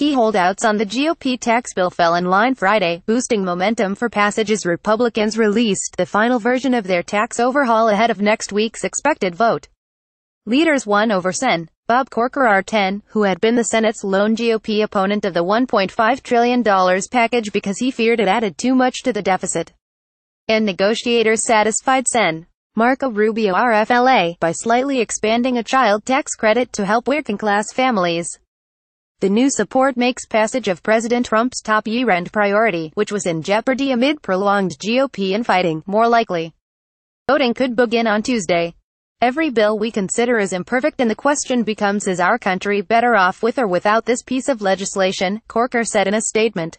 Key holdouts on the GOP tax bill fell in line Friday, boosting momentum for passage as Republicans released the final version of their tax overhaul ahead of next week's expected vote. Leaders won over Sen. Bob Corker R10, who had been the Senate's lone GOP opponent of the $1.5 trillion package because he feared it added too much to the deficit. And negotiators satisfied Sen. Marco Rubio RFLA by slightly expanding a child tax credit to help working-class families. The new support makes passage of President Trump's top year-end priority, which was in jeopardy amid prolonged GOP infighting, more likely. Voting could begin on Tuesday. Every bill we consider is imperfect and the question becomes is our country better off with or without this piece of legislation, Corker said in a statement.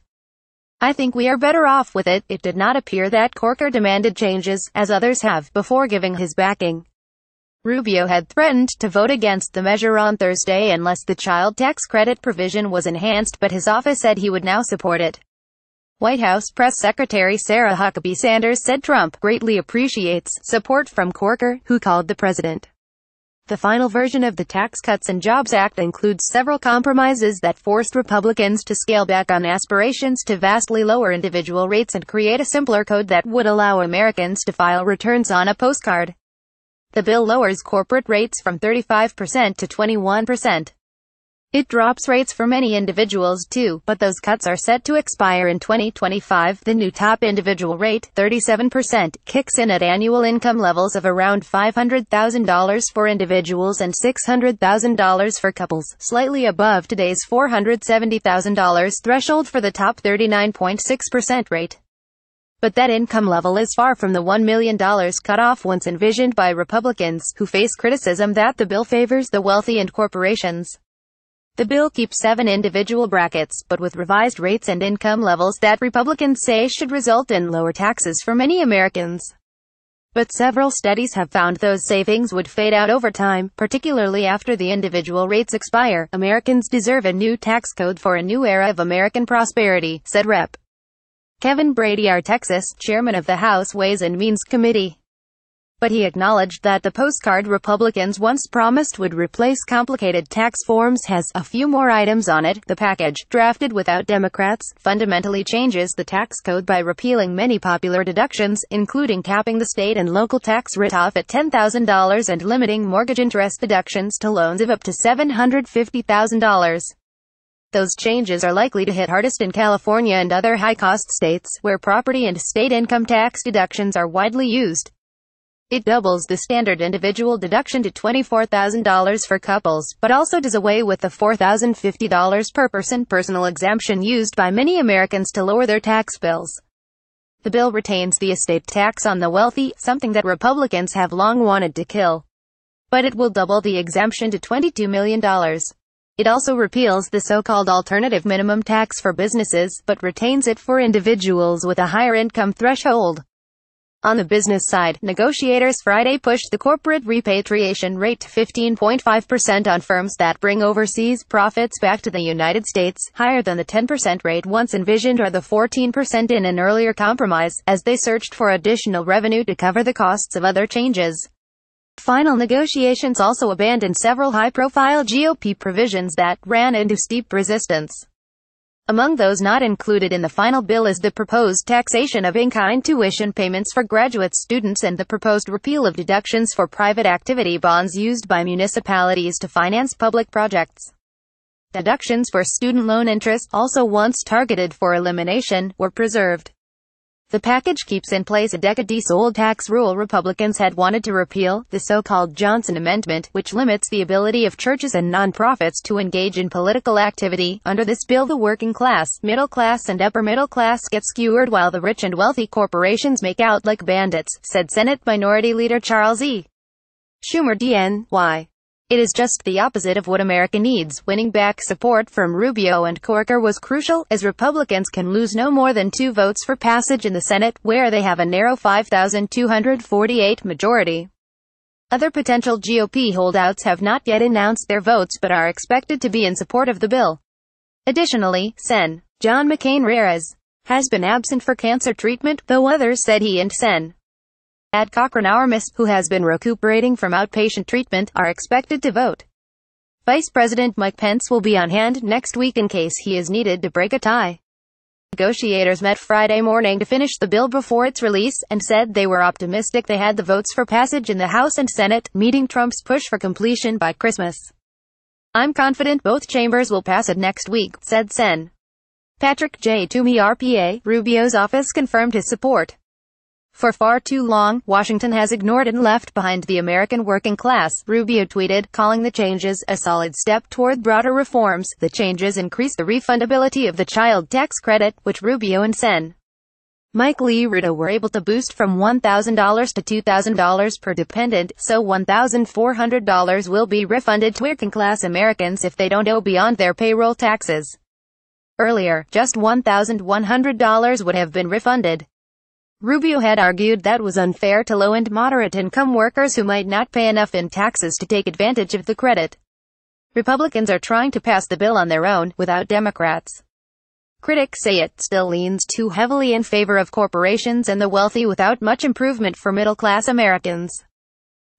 I think we are better off with it. It did not appear that Corker demanded changes, as others have, before giving his backing. Rubio had threatened to vote against the measure on Thursday unless the child tax credit provision was enhanced but his office said he would now support it. White House Press Secretary Sarah Huckabee Sanders said Trump greatly appreciates support from Corker, who called the president. The final version of the Tax Cuts and Jobs Act includes several compromises that forced Republicans to scale back on aspirations to vastly lower individual rates and create a simpler code that would allow Americans to file returns on a postcard. The bill lowers corporate rates from 35% to 21%. It drops rates for many individuals too, but those cuts are set to expire in 2025. The new top individual rate, 37%, kicks in at annual income levels of around $500,000 for individuals and $600,000 for couples, slightly above today's $470,000 threshold for the top 39.6% rate. But that income level is far from the $1 million cutoff once envisioned by Republicans, who face criticism that the bill favors the wealthy and corporations. The bill keeps seven individual brackets, but with revised rates and income levels that Republicans say should result in lower taxes for many Americans. But several studies have found those savings would fade out over time, particularly after the individual rates expire. Americans deserve a new tax code for a new era of American prosperity, said Rep. Kevin Brady our Texas chairman of the House Ways and Means Committee. But he acknowledged that the postcard Republicans once promised would replace complicated tax forms has a few more items on it. The package, drafted without Democrats, fundamentally changes the tax code by repealing many popular deductions, including capping the state and local tax writ off at $10,000 and limiting mortgage interest deductions to loans of up to $750,000. Those changes are likely to hit hardest in California and other high-cost states, where property and state income tax deductions are widely used. It doubles the standard individual deduction to $24,000 for couples, but also does away with the $4,050 per person personal exemption used by many Americans to lower their tax bills. The bill retains the estate tax on the wealthy, something that Republicans have long wanted to kill. But it will double the exemption to $22 million. It also repeals the so-called alternative minimum tax for businesses, but retains it for individuals with a higher income threshold. On the business side, negotiators Friday pushed the corporate repatriation rate to 15.5% on firms that bring overseas profits back to the United States, higher than the 10% rate once envisioned or the 14% in an earlier compromise, as they searched for additional revenue to cover the costs of other changes. Final negotiations also abandoned several high-profile GOP provisions that ran into steep resistance. Among those not included in the final bill is the proposed taxation of in-kind tuition payments for graduate students and the proposed repeal of deductions for private activity bonds used by municipalities to finance public projects. Deductions for student loan interest, also once targeted for elimination, were preserved. The package keeps in place a decades-old tax rule Republicans had wanted to repeal, the so-called Johnson Amendment, which limits the ability of churches and nonprofits to engage in political activity. Under this bill the working class, middle class and upper middle class get skewered while the rich and wealthy corporations make out like bandits, said Senate Minority Leader Charles E. Schumer DNY. It is just the opposite of what America needs. Winning back support from Rubio and Corker was crucial, as Republicans can lose no more than two votes for passage in the Senate, where they have a narrow 5,248 majority. Other potential GOP holdouts have not yet announced their votes but are expected to be in support of the bill. Additionally, Sen. John McCain Rares has been absent for cancer treatment, though others said he and Sen. Ad Cochran our MISP who has been recuperating from outpatient treatment, are expected to vote. Vice President Mike Pence will be on hand next week in case he is needed to break a tie. Negotiators met Friday morning to finish the bill before its release and said they were optimistic they had the votes for passage in the House and Senate, meeting Trump's push for completion by Christmas. I'm confident both chambers will pass it next week, said Sen. Patrick J. Toomey RPA, Rubio's office confirmed his support. For far too long, Washington has ignored and left behind the American working class, Rubio tweeted, calling the changes a solid step toward broader reforms. The changes increase the refundability of the child tax credit, which Rubio and Sen. Mike Lee Ruta were able to boost from $1,000 to $2,000 per dependent, so $1,400 will be refunded to working-class Americans if they don't owe beyond their payroll taxes. Earlier, just $1,100 would have been refunded. Rubio had argued that was unfair to low and moderate income workers who might not pay enough in taxes to take advantage of the credit. Republicans are trying to pass the bill on their own, without Democrats. Critics say it still leans too heavily in favor of corporations and the wealthy without much improvement for middle-class Americans.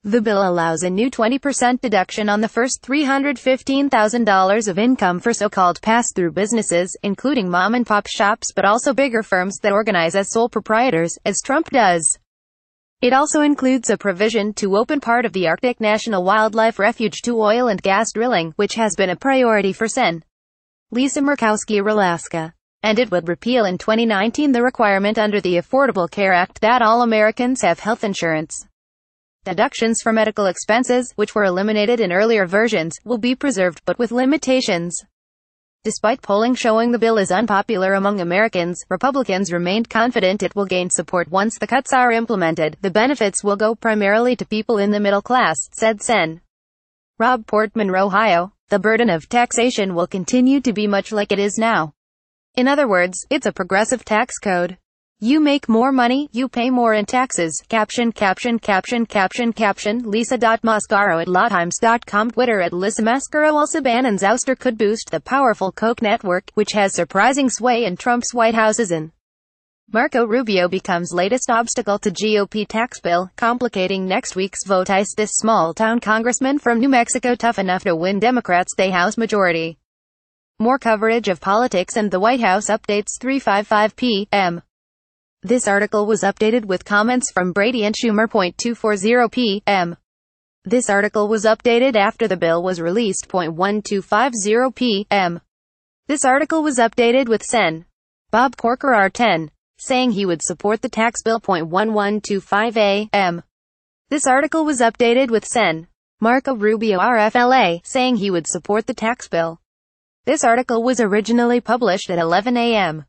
The bill allows a new 20% deduction on the first $315,000 of income for so-called pass-through businesses, including mom-and-pop shops but also bigger firms that organize as sole proprietors, as Trump does. It also includes a provision to open part of the Arctic National Wildlife Refuge to oil and gas drilling, which has been a priority for Sen. Lisa Murkowski Alaska. And it would repeal in 2019 the requirement under the Affordable Care Act that all Americans have health insurance. Deductions for medical expenses, which were eliminated in earlier versions, will be preserved, but with limitations. Despite polling showing the bill is unpopular among Americans, Republicans remained confident it will gain support once the cuts are implemented. The benefits will go primarily to people in the middle class, said Sen. Rob Portman, Ohio. The burden of taxation will continue to be much like it is now. In other words, it's a progressive tax code. You make more money, you pay more in taxes. Caption, caption, caption, caption, caption. Lisa.Mascaro at lawtimes.com. Twitter at Lisa Mascaro. Also, Bannon's ouster could boost the powerful Koch network, which has surprising sway in Trump's White House's in. Marco Rubio becomes latest obstacle to GOP tax bill, complicating next week's vote. Is this small-town congressman from New Mexico tough enough to win Democrats' day House majority? More coverage of politics and the White House updates 355 p.m. This article was updated with comments from Brady and Schumer. 240 p.m. This article was updated after the bill was released. 1250 p.m. This article was updated with Sen. Bob Corker R10, saying he would support the tax bill. 1125 a.m. This article was updated with Sen. Marco Rubio RFLA, saying he would support the tax bill. This article was originally published at 11 a.m.